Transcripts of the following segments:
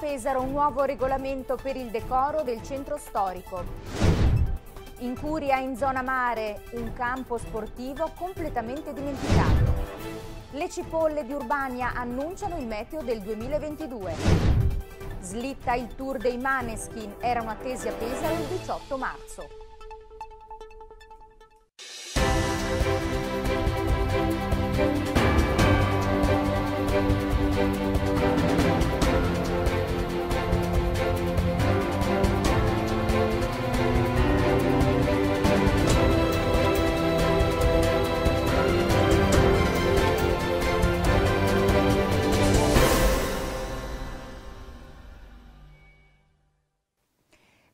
Pesaro un nuovo regolamento per il decoro del centro storico. In Curia in zona mare un campo sportivo completamente dimenticato. Le cipolle di Urbania annunciano il meteo del 2022. Slitta il tour dei Maneskin, era una tesi a Pesaro il 18 marzo.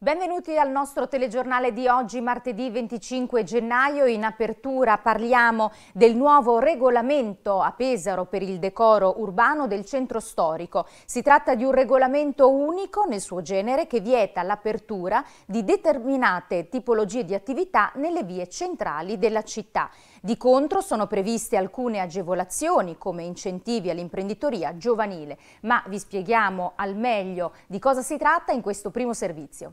Benvenuti al nostro telegiornale di oggi, martedì 25 gennaio. In apertura parliamo del nuovo regolamento a Pesaro per il decoro urbano del centro storico. Si tratta di un regolamento unico nel suo genere che vieta l'apertura di determinate tipologie di attività nelle vie centrali della città. Di contro sono previste alcune agevolazioni come incentivi all'imprenditoria giovanile, ma vi spieghiamo al meglio di cosa si tratta in questo primo servizio.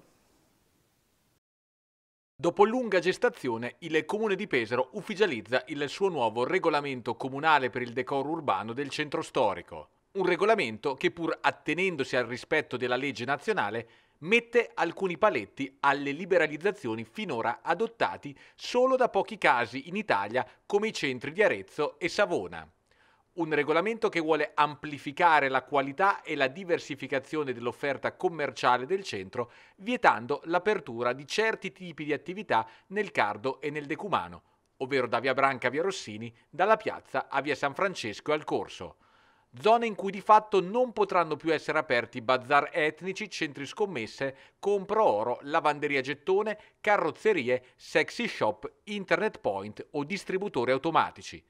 Dopo lunga gestazione, il comune di Pesaro ufficializza il suo nuovo regolamento comunale per il decoro urbano del centro storico. Un regolamento che pur attenendosi al rispetto della legge nazionale mette alcuni paletti alle liberalizzazioni finora adottati solo da pochi casi in Italia come i centri di Arezzo e Savona. Un regolamento che vuole amplificare la qualità e la diversificazione dell'offerta commerciale del centro, vietando l'apertura di certi tipi di attività nel Cardo e nel Decumano, ovvero da via Branca a via Rossini, dalla piazza a via San Francesco e al Corso. Zone in cui di fatto non potranno più essere aperti bazar etnici, centri scommesse, compro oro, lavanderia gettone, carrozzerie, sexy shop, internet point o distributori automatici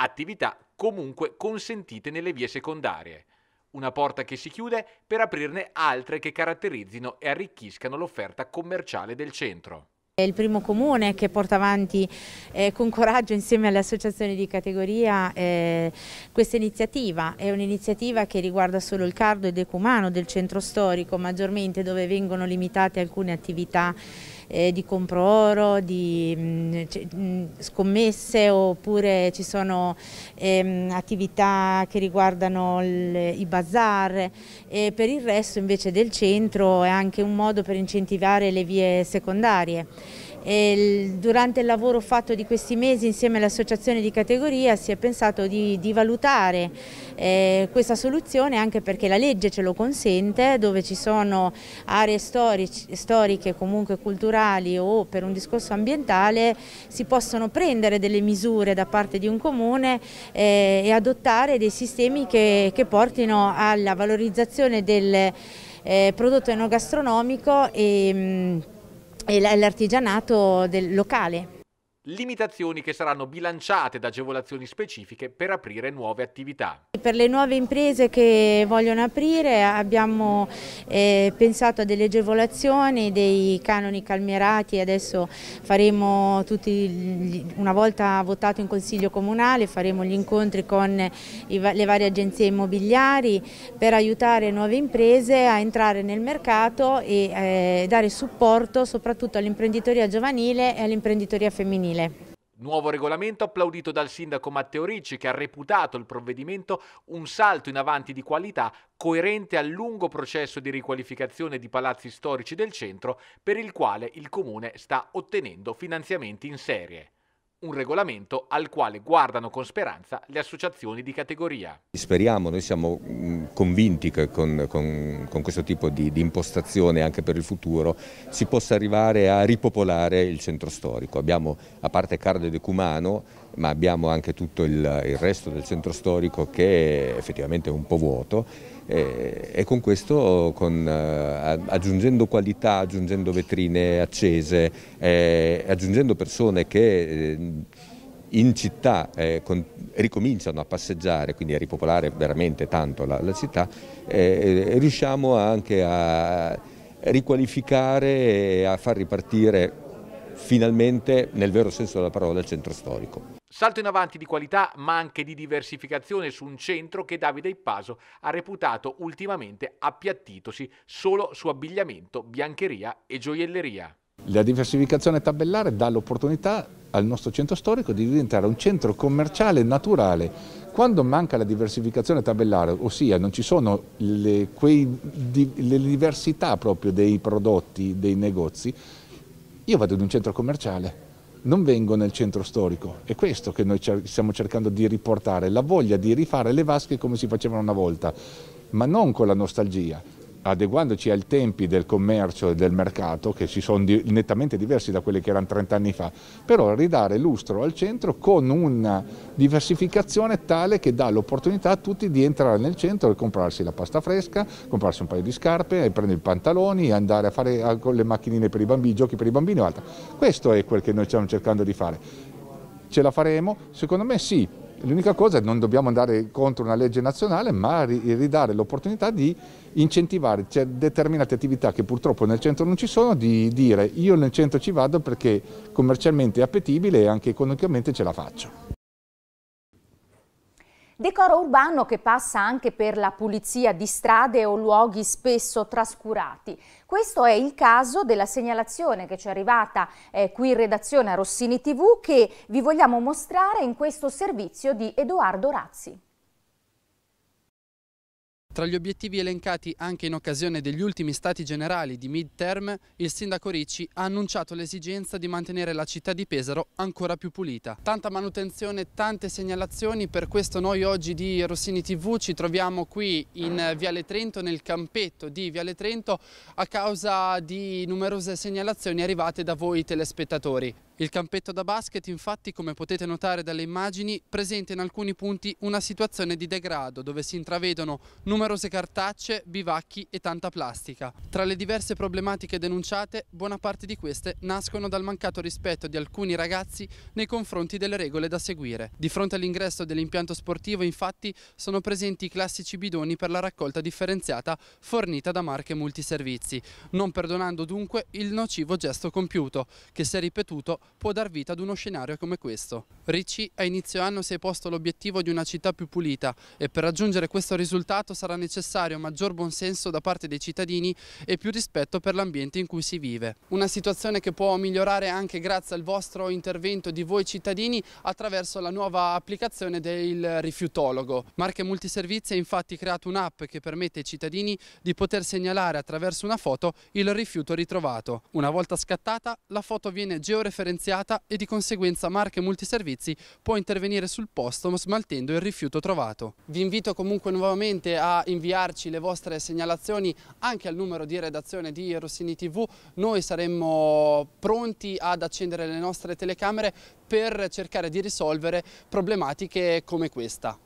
attività comunque consentite nelle vie secondarie. Una porta che si chiude per aprirne altre che caratterizzino e arricchiscano l'offerta commerciale del centro. È il primo comune che porta avanti eh, con coraggio insieme alle associazioni di categoria eh, questa iniziativa. È un'iniziativa che riguarda solo il cardo ed ecumano del centro storico, maggiormente dove vengono limitate alcune attività eh, di oro, di mh, mm, cioè, mm, scommesse oppure ci sono ehm, attività che riguardano il, i bazar e per il resto invece del centro è anche un modo per incentivare le vie secondarie. E durante il lavoro fatto di questi mesi insieme all'associazione di categoria si è pensato di, di valutare eh, questa soluzione anche perché la legge ce lo consente, dove ci sono aree storici, storiche, comunque culturali o per un discorso ambientale, si possono prendere delle misure da parte di un comune eh, e adottare dei sistemi che, che portino alla valorizzazione del eh, prodotto enogastronomico e, mh, mm, e l'artigianato locale limitazioni che saranno bilanciate da agevolazioni specifiche per aprire nuove attività. Per le nuove imprese che vogliono aprire abbiamo eh, pensato a delle agevolazioni, dei canoni calmierati, adesso faremo tutti, una volta votato in consiglio comunale, faremo gli incontri con i, le varie agenzie immobiliari per aiutare nuove imprese a entrare nel mercato e eh, dare supporto soprattutto all'imprenditoria giovanile e all'imprenditoria femminile femminile. Nuovo regolamento applaudito dal sindaco Matteo Ricci che ha reputato il provvedimento un salto in avanti di qualità coerente al lungo processo di riqualificazione di palazzi storici del centro per il quale il comune sta ottenendo finanziamenti in serie un regolamento al quale guardano con speranza le associazioni di categoria. Speriamo, noi siamo mm, convinti che con, con, con questo tipo di, di, impostazione anche per il futuro si possa arrivare a ripopolare il centro storico. Abbiamo, a parte Carde De Cumano, ma abbiamo anche tutto il, il resto del centro storico che è effettivamente è un po' vuoto e, eh, e con questo con, eh, aggiungendo qualità, aggiungendo vetrine accese, eh, aggiungendo persone che eh, in città eh, con, ricominciano a passeggiare, quindi a ripopolare veramente tanto la, la città, eh, riusciamo anche a riqualificare e a far ripartire finalmente, nel vero senso della parola, il centro storico. Salto in avanti di qualità ma anche di diversificazione su un centro che Davide Ippaso ha reputato ultimamente appiattitosi solo su abbigliamento, biancheria e gioielleria. La diversificazione tabellare dà l'opportunità al nostro centro storico di diventare un centro commerciale naturale. Quando manca la diversificazione tabellare, ossia non ci sono le, quei, di, le diversità proprio dei prodotti, dei negozi, io vado in un centro commerciale non vengo nel centro storico. È questo che noi stiamo cercando di riportare, la voglia di rifare le vasche come si facevano una volta, ma non con la nostalgia, adeguandoci ai tempi del commercio e del mercato, che si sono nettamente diversi da quelli che erano 30 anni fa, però ridare lustro al centro con una diversificazione tale che dà l'opportunità a tutti di entrare nel centro e comprarsi la pasta fresca, comprarsi un paio di scarpe, prendere i pantaloni, andare a fare le macchinine per i bambini, i giochi per i bambini o altro. Questo è quel che noi stiamo cercando di fare. Ce la faremo? Secondo me sì, L'unica cosa è che non dobbiamo andare contro una legge nazionale, ma ridare l'opportunità di incentivare cioè, determinate attività che purtroppo nel centro non ci sono, di dire io nel centro ci vado perché commercialmente è appetibile e anche economicamente ce la faccio. Decoro urbano che passa anche per la pulizia di strade o luoghi spesso trascurati. Questo è il caso della segnalazione che ci è arrivata eh, qui in redazione a Rossini TV che vi vogliamo mostrare in questo servizio di Edoardo Razzi. Tra gli obiettivi elencati anche in occasione degli ultimi stati generali di mid-term, il sindaco Ricci ha annunciato l'esigenza di mantenere la città di Pesaro ancora più pulita. Tanta manutenzione, tante segnalazioni, per questo noi oggi di Rossini TV ci troviamo qui in Viale Trento, nel campetto di Viale Trento, a causa di numerose segnalazioni arrivate da voi telespettatori. Il campetto da basket infatti, come potete notare dalle immagini, presenta in alcuni punti una situazione di degrado dove si intravedono numerose cartacce, bivacchi e tanta plastica. Tra le diverse problematiche denunciate, buona parte di queste nascono dal mancato rispetto di alcuni ragazzi nei confronti delle regole da seguire. Di fronte all'ingresso dell'impianto sportivo infatti sono presenti i classici bidoni per la raccolta differenziata fornita da marche multiservizi, non perdonando dunque il nocivo gesto compiuto, che si è ripetuto può dar vita ad uno scenario come questo. Ricci a inizio anno si è posto l'obiettivo di una città più pulita e per raggiungere questo risultato sarà necessario maggior buonsenso da parte dei cittadini e più rispetto per l'ambiente in cui si vive. Una situazione che può migliorare anche grazie al vostro intervento di voi cittadini attraverso la nuova applicazione del rifiutologo. Marche Multiservizi ha infatti creato un'app che permette ai cittadini di poter segnalare attraverso una foto il rifiuto ritrovato. Una volta scattata la foto viene georeferenziata differenziata e di conseguenza Marche Multiservizi può intervenire sul posto smaltendo il rifiuto trovato. Vi invito comunque nuovamente a inviarci le vostre segnalazioni anche al numero di redazione di Rossini TV. Noi saremmo pronti ad accendere le nostre telecamere per cercare di risolvere problematiche come questa.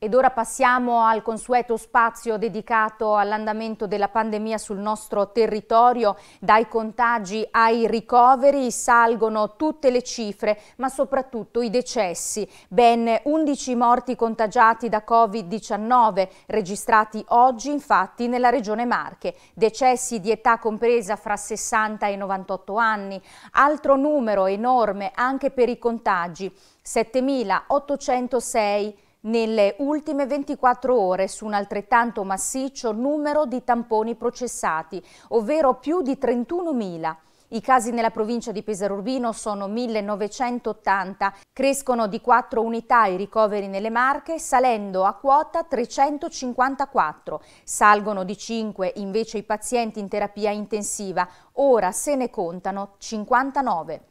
Ed ora passiamo al consueto spazio dedicato all'andamento della pandemia sul nostro territorio. Dai contagi ai ricoveri salgono tutte le cifre, ma soprattutto i decessi. Ben 11 morti contagiati da Covid-19 registrati oggi infatti nella regione Marche. Decessi di età compresa fra 60 e 98 anni. Altro numero enorme anche per i contagi. 7.806 nelle ultime 24 ore su un altrettanto massiccio numero di tamponi processati, ovvero più di 31.000. I casi nella provincia di Pesaro Urbino sono 1980, crescono di 4 unità i ricoveri nelle Marche, salendo a quota 354. Salgono di 5 invece i pazienti in terapia intensiva, ora se ne contano 59.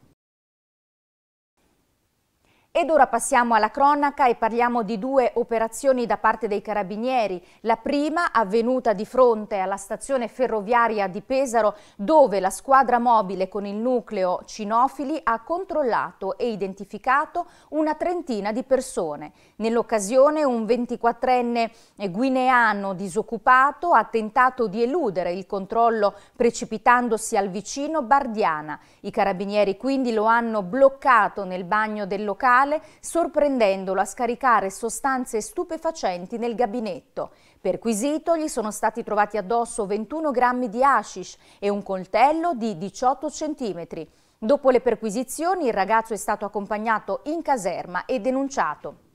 Ed ora passiamo alla cronaca e parliamo di due operazioni da parte dei carabinieri. La prima avvenuta di fronte alla stazione ferroviaria di Pesaro dove la squadra mobile con il nucleo Cinofili ha controllato e identificato una trentina di persone. Nell'occasione un 24enne guineano disoccupato ha tentato di eludere il controllo precipitandosi al vicino Bardiana. I carabinieri quindi lo hanno bloccato nel bagno del locale locale sorprendendolo a scaricare sostanze stupefacenti nel gabinetto. Perquisito gli sono stati trovati addosso 21 grammi di hashish e un coltello di 18 centimetri. Dopo le perquisizioni il ragazzo è stato accompagnato in caserma e denunciato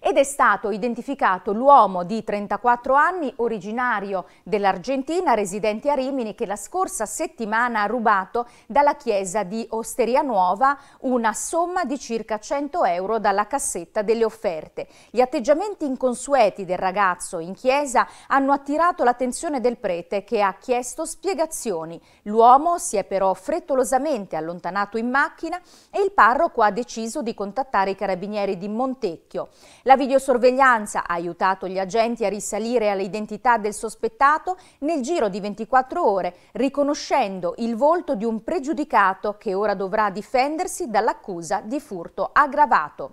ed è stato identificato l'uomo di 34 anni originario dell'Argentina residente a Rimini che la scorsa settimana ha rubato dalla chiesa di Osteria Nuova una somma di circa 100 euro dalla cassetta delle offerte. Gli atteggiamenti inconsueti del ragazzo in chiesa hanno attirato l'attenzione del prete che ha chiesto spiegazioni. L'uomo si è però frettolosamente allontanato in macchina e il parroco ha deciso di contattare i carabinieri di Montecchio. La videosorveglianza ha aiutato gli agenti a risalire all'identità del sospettato nel giro di 24 ore, riconoscendo il volto di un pregiudicato che ora dovrà difendersi dall'accusa di furto aggravato.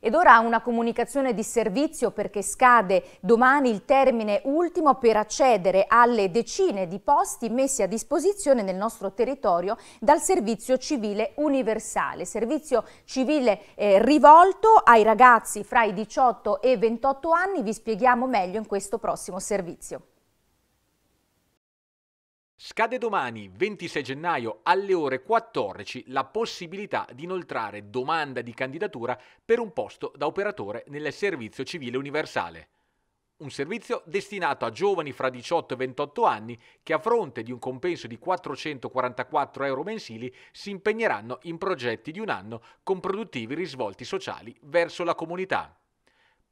Ed ora una comunicazione di servizio perché scade domani il termine ultimo per accedere alle decine di posti messi a disposizione nel nostro territorio dal servizio civile universale. Servizio civile eh, rivolto ai ragazzi fra i 18 e i 28 anni, vi spieghiamo meglio in questo prossimo servizio. Scade domani 26 gennaio alle ore 14 la possibilità di inoltrare domanda di candidatura per un posto da operatore nel servizio civile universale. Un servizio destinato a giovani fra 18 e 28 anni che a fronte di un compenso di 444 euro mensili si impegneranno in progetti di un anno con produttivi risvolti sociali verso la comunità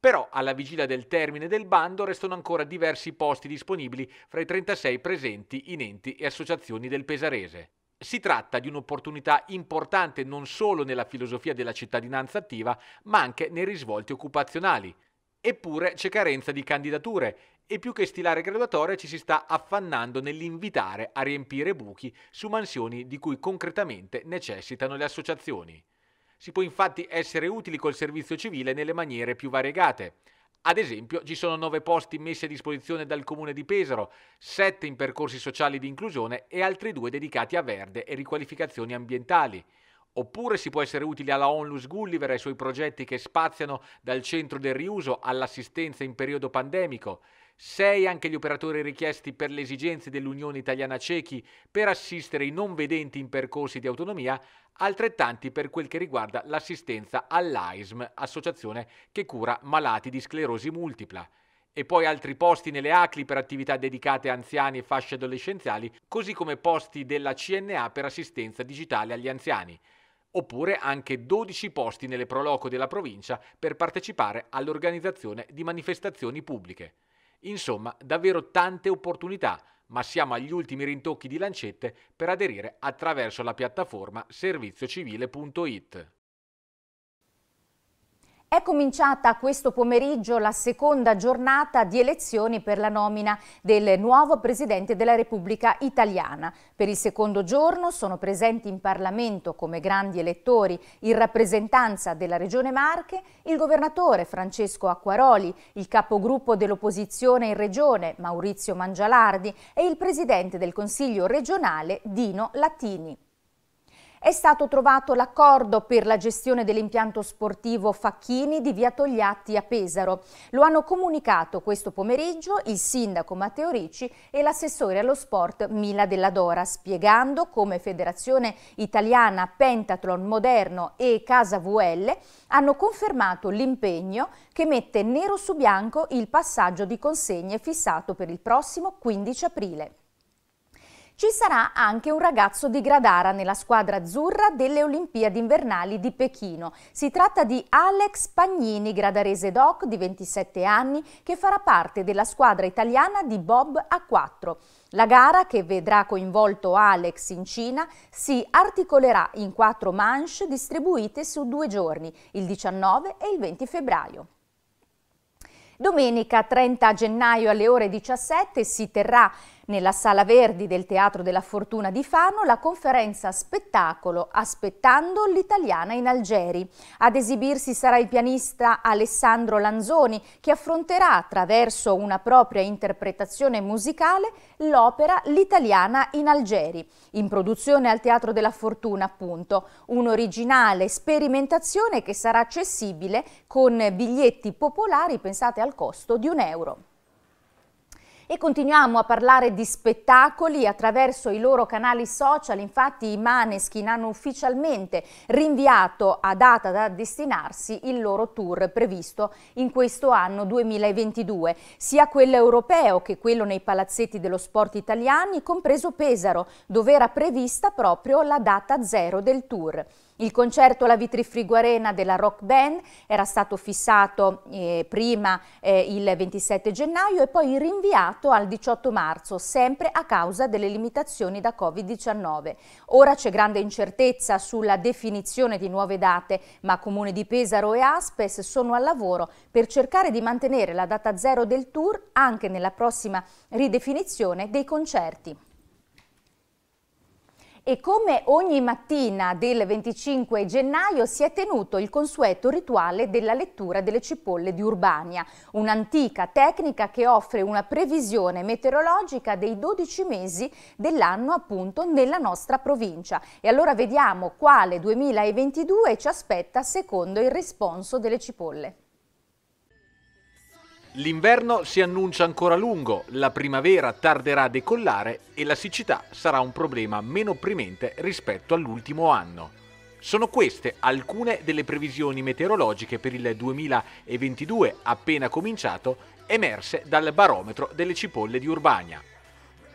però alla vigilia del termine del bando restano ancora diversi posti disponibili fra i 36 presenti in enti e associazioni del Pesarese. Si tratta di un'opportunità importante non solo nella filosofia della cittadinanza attiva, ma anche nei risvolti occupazionali. Eppure c'è carenza di candidature e più che stilare graduatorie ci si sta affannando nell'invitare a riempire buchi su mansioni di cui concretamente necessitano le associazioni. Si può infatti essere utili col servizio civile nelle maniere più variegate. Ad esempio, ci sono 9 posti messi a disposizione dal comune di Pesaro, 7 in percorsi sociali di inclusione e altri 2 dedicati a verde e riqualificazioni ambientali. Oppure si può essere utili alla Onlus Gulliver e ai suoi progetti che spaziano dal centro del riuso all'assistenza in periodo pandemico. 6 anche gli operatori richiesti per le esigenze dell'Unione Italiana Cechi per assistere i non vedenti in percorsi di autonomia, altrettanti per quel che riguarda l'assistenza all'AISM, associazione che cura malati di sclerosi multipla e poi altri posti nelle ACLI per attività dedicate a anziani e fasce adolescenziali, così come posti della CNA per assistenza digitale agli anziani, oppure anche 12 posti nelle proloco della provincia per partecipare all'organizzazione di manifestazioni pubbliche. Insomma, davvero tante opportunità, ma siamo agli ultimi rintocchi di lancette per aderire attraverso la piattaforma serviziocivile.it. È cominciata questo pomeriggio la seconda giornata di elezioni per la nomina del nuovo Presidente della Repubblica Italiana. Per il secondo giorno sono presenti in Parlamento come grandi elettori in rappresentanza della Regione Marche il Governatore Francesco Acquaroli, il capogruppo dell'opposizione in Regione Maurizio Mangialardi e il Presidente del Consiglio regionale Dino Latini. È stato trovato l'accordo per la gestione dell'impianto sportivo Facchini di Via Togliatti a Pesaro. Lo hanno comunicato questo pomeriggio il sindaco Matteo Ricci e l'assessore allo sport Mila Della Dora, spiegando come Federazione Italiana Pentathlon Moderno e Casa VL hanno confermato l'impegno che mette nero su bianco il passaggio di consegne fissato per il prossimo 15 aprile. Ci sarà anche un ragazzo di Gradara nella squadra azzurra delle Olimpiadi invernali di Pechino. Si tratta di Alex Pagnini, gradarese doc di 27 anni, che farà parte della squadra italiana di Bob A4. La gara, che vedrà coinvolto Alex in Cina, si articolerà in quattro manche distribuite su due giorni, il 19 e il 20 febbraio. Domenica 30 gennaio alle ore 17 si terrà nella Sala Verdi del Teatro della Fortuna di Fano la conferenza spettacolo Aspettando l'italiana in Algeri. Ad esibirsi sarà il pianista Alessandro Lanzoni che affronterà attraverso una propria interpretazione musicale l'opera L'italiana in Algeri, in produzione al Teatro della Fortuna appunto, un'originale sperimentazione che sarà accessibile con biglietti popolari pensate al costo di un euro. E continuiamo a parlare di spettacoli attraverso i loro canali social, infatti i Maneskin hanno ufficialmente rinviato a data da destinarsi il loro tour previsto in questo anno 2022, sia quello europeo che quello nei palazzetti dello sport italiani, compreso Pesaro, dove era prevista proprio la data zero del tour. Il concerto alla Vitri Friguarena della Rock Band era stato fissato eh, prima eh, il 27 gennaio e poi rinviato al 18 marzo, sempre a causa delle limitazioni da Covid-19. Ora c'è grande incertezza sulla definizione di nuove date, ma Comune di Pesaro e Aspes sono al lavoro per cercare di mantenere la data zero del tour anche nella prossima ridefinizione dei concerti e come ogni mattina del 25 gennaio si è tenuto il consueto rituale della lettura delle cipolle di Urbania, un'antica tecnica che offre una previsione meteorologica dei 12 mesi dell'anno appunto nella nostra provincia. E allora vediamo quale 2022 ci aspetta secondo il responso delle cipolle. L'inverno si annuncia ancora lungo, la primavera tarderà a decollare e la siccità sarà un problema meno opprimente rispetto all'ultimo anno. Sono queste alcune delle previsioni meteorologiche per il 2022 appena cominciato emerse dal barometro delle cipolle di Urbania.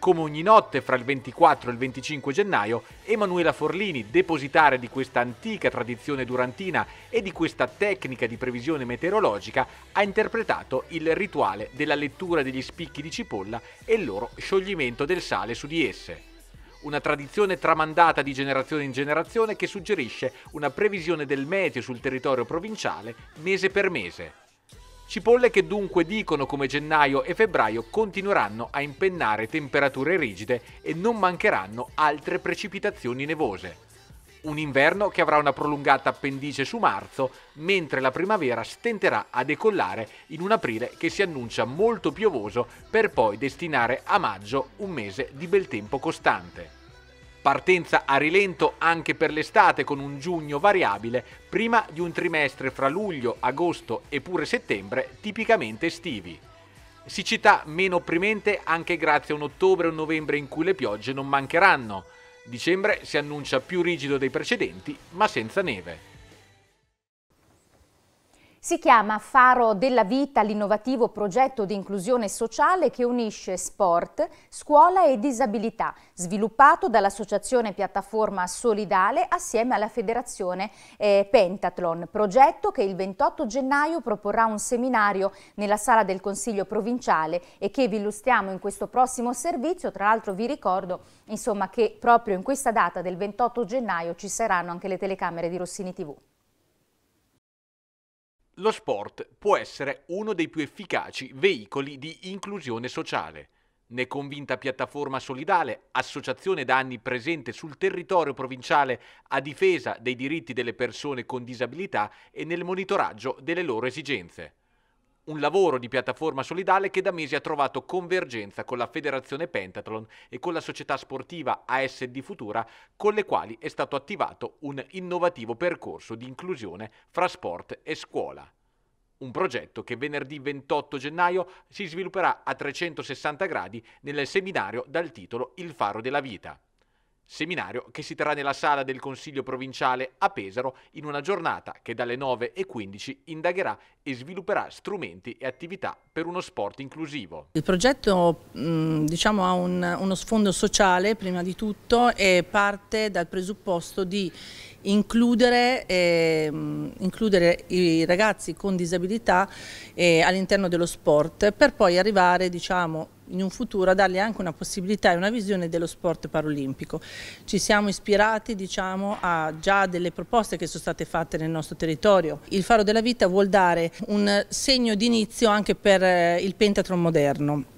Come ogni notte fra il 24 e il 25 gennaio, Emanuela Forlini, depositaria di questa antica tradizione durantina e di questa tecnica di previsione meteorologica, ha interpretato il rituale della lettura degli spicchi di cipolla e il loro scioglimento del sale su di esse una tradizione tramandata di generazione in generazione che suggerisce una previsione del meteo sul territorio provinciale mese per mese. Cipolle che dunque dicono come gennaio e febbraio continueranno a impennare temperature rigide e non mancheranno altre precipitazioni nevose. Un inverno che avrà una prolungata appendice su marzo, mentre la primavera stenterà a decollare in un aprile che si annuncia molto piovoso per poi destinare a maggio un mese di bel tempo costante. Partenza a rilento anche per l'estate con un giugno variabile, prima di un trimestre fra luglio, agosto e pure settembre tipicamente estivi. Siccità meno opprimente anche grazie a un ottobre o un novembre in cui le piogge non mancheranno. Dicembre si annuncia più rigido dei precedenti, ma senza neve. Si chiama Faro della Vita l'innovativo progetto di inclusione sociale che unisce sport, scuola e disabilità, sviluppato dall'associazione Piattaforma Solidale assieme alla federazione eh, Pentathlon, progetto che il 28 gennaio proporrà un seminario nella sala del Consiglio provinciale e che vi illustriamo in questo prossimo servizio. Tra l'altro vi ricordo insomma, che proprio in questa data del 28 gennaio ci saranno anche le telecamere di Rossini TV lo sport può essere uno dei più efficaci veicoli di inclusione sociale. Ne convinta piattaforma solidale, associazione da anni presente sul territorio provinciale a difesa dei diritti delle persone con disabilità e nel monitoraggio delle loro esigenze un lavoro di piattaforma solidale che da mesi ha trovato convergenza con la Federazione Pentathlon e con la società sportiva ASD Futura, con le quali è stato attivato un innovativo percorso di inclusione fra sport e scuola. Un progetto che venerdì 28 gennaio si svilupperà a 360 gradi nel seminario dal titolo Il faro della vita seminario che si terrà nella sala del Consiglio provinciale a Pesaro in una giornata che dalle 9.15 indagherà e svilupperà strumenti e attività per uno sport inclusivo. Il progetto mm, diciamo, ha un, uno sfondo sociale prima di tutto e parte dal presupposto di includere, eh, includere i ragazzi con disabilità eh, all'interno dello sport per poi arrivare diciamo, in un futuro a dargli anche una possibilità e una visione dello sport parolimpico. Ci siamo ispirati diciamo, a già delle proposte che sono state fatte nel nostro territorio. Il Faro della Vita vuol dare un segno d'inizio anche per eh, il pentatron moderno.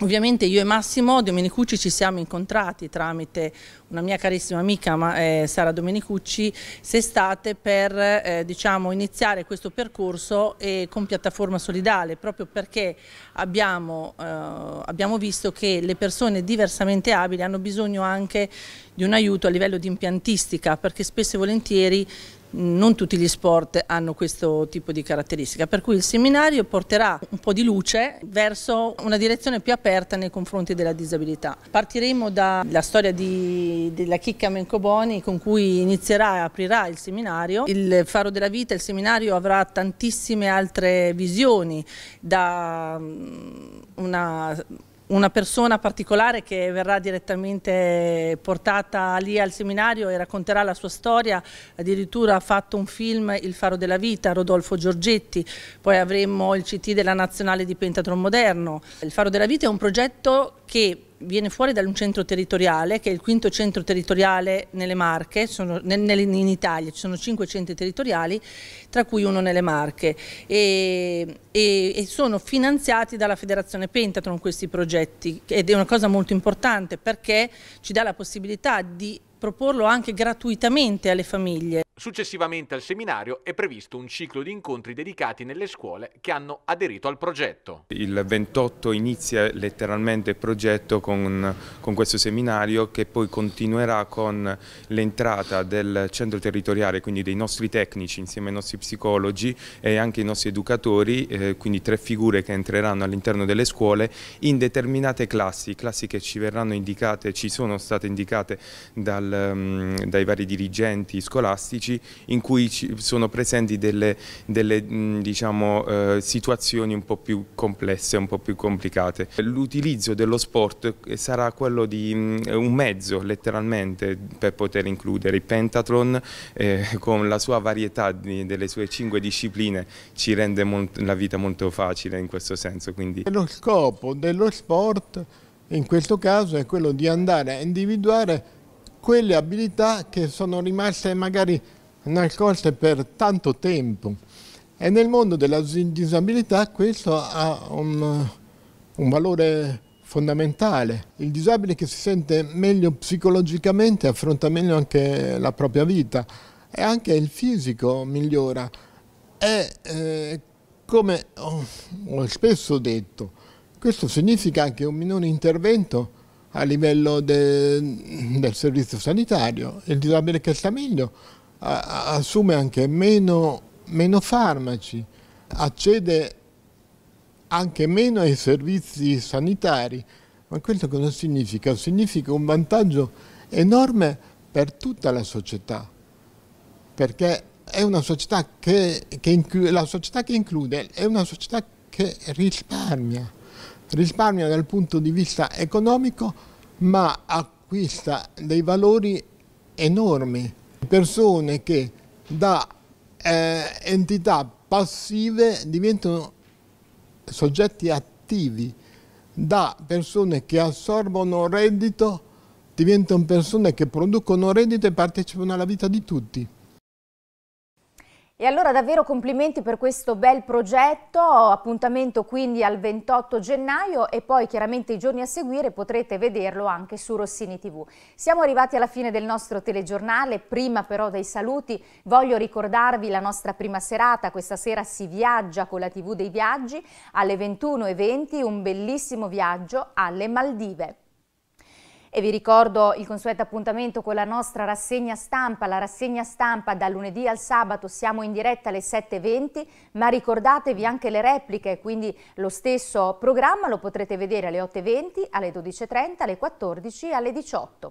Ovviamente io e Massimo Domenicucci ci siamo incontrati tramite una mia carissima amica eh, Sara Domenicucci quest'estate per eh, diciamo, iniziare questo percorso eh, con piattaforma solidale proprio perché abbiamo, eh, abbiamo visto che le persone diversamente abili hanno bisogno anche di un aiuto a livello di impiantistica perché spesso e volentieri non tutti gli sport hanno questo tipo di caratteristica, per cui il seminario porterà un po' di luce verso una direzione più aperta nei confronti della disabilità. Partiremo dalla storia di, della Chicca Mencoboni con cui inizierà e aprirà il seminario. Il Faro della Vita, il seminario avrà tantissime altre visioni, da mm, una una persona particolare che verrà direttamente portata lì al seminario e racconterà la sua storia, addirittura ha fatto un film Il faro della vita, Rodolfo Giorgetti, poi avremo il CT della Nazionale di Pentatron Moderno. Il faro della vita è un progetto che viene fuori da un centro territoriale, che è il quinto centro territoriale nelle Marche, sono, nel, in Italia ci sono cinque centri territoriali, tra cui uno nelle Marche, e, e, e sono finanziati dalla Federazione Pentatron questi progetti, ed è una cosa molto importante perché ci dà la possibilità di proporlo anche gratuitamente alle famiglie. Successivamente al seminario è previsto un ciclo di incontri dedicati nelle scuole che hanno aderito al progetto. Il 28 inizia letteralmente il progetto con, con questo seminario che poi continuerà con l'entrata del centro territoriale, quindi dei nostri tecnici insieme ai nostri psicologi e anche i nostri educatori, eh, quindi tre figure che entreranno all'interno delle scuole in determinate classi, classi che ci verranno indicate, ci sono state indicate dal, mm, dai vari dirigenti scolastici psicologici in cui sono presenti delle, delle diciamo, eh, situazioni un po' più complesse, un po' più complicate. L'utilizzo dello sport eh, sarà quello di mh, un mezzo letteralmente per poter includere il pentathlon eh, con la sua varietà di, delle sue cinque discipline ci rende la vita molto facile in questo senso. Quindi. Lo scopo dello sport in questo caso è quello di andare a individuare quelle abilità che sono rimaste magari nel corso per tanto tempo e nel mondo della disabilità questo ha un, un valore fondamentale. Il disabile che si sente meglio psicologicamente affronta meglio anche la propria vita e anche il fisico migliora. E eh, come ho, ho spesso detto, questo significa anche un minore intervento a livello de, del servizio sanitario. Il disabile che sta meglio assume anche meno, meno farmaci, accede anche meno ai servizi sanitari. Ma questo cosa significa? Significa un vantaggio enorme per tutta la società, perché è una società che, che include, la società che include è una società che risparmia, risparmia dal punto di vista economico, ma acquista dei valori enormi. Persone che da eh, entità passive diventano soggetti attivi, da persone che assorbono reddito diventano persone che producono reddito e partecipano alla vita di tutti. E allora davvero complimenti per questo bel progetto, appuntamento quindi al 28 gennaio e poi chiaramente i giorni a seguire potrete vederlo anche su Rossini TV. Siamo arrivati alla fine del nostro telegiornale, prima però dei saluti voglio ricordarvi la nostra prima serata, questa sera si viaggia con la TV dei viaggi alle 21.20, un bellissimo viaggio alle Maldive. E vi ricordo il consueto appuntamento con la nostra rassegna stampa, la rassegna stampa da lunedì al sabato siamo in diretta alle 7.20, ma ricordatevi anche le repliche, quindi lo stesso programma lo potrete vedere alle 8.20, alle 12.30, alle 14 e alle 18.00.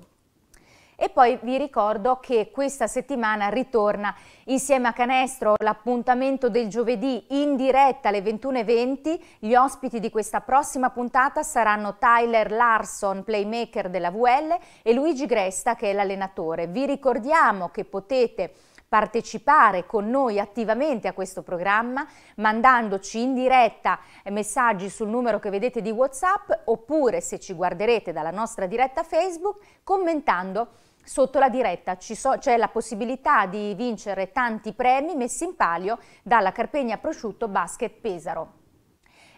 E poi vi ricordo che questa settimana ritorna insieme a Canestro l'appuntamento del giovedì in diretta alle 21.20. Gli ospiti di questa prossima puntata saranno Tyler Larson, playmaker della VL, e Luigi Gresta che è l'allenatore. Vi ricordiamo che potete partecipare con noi attivamente a questo programma mandandoci in diretta messaggi sul numero che vedete di Whatsapp oppure se ci guarderete dalla nostra diretta Facebook commentando sotto la diretta so, c'è la possibilità di vincere tanti premi messi in palio dalla Carpegna Prosciutto Basket Pesaro.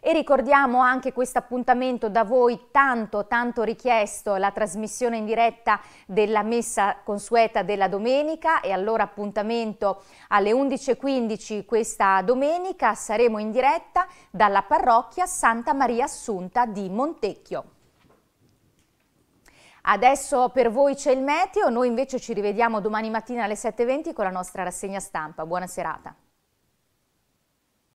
E ricordiamo anche questo appuntamento da voi tanto, tanto richiesto, la trasmissione in diretta della messa consueta della domenica e allora appuntamento alle 11.15 questa domenica saremo in diretta dalla parrocchia Santa Maria Assunta di Montecchio. Adesso per voi c'è il meteo, noi invece ci rivediamo domani mattina alle 7.20 con la nostra rassegna stampa. Buona serata.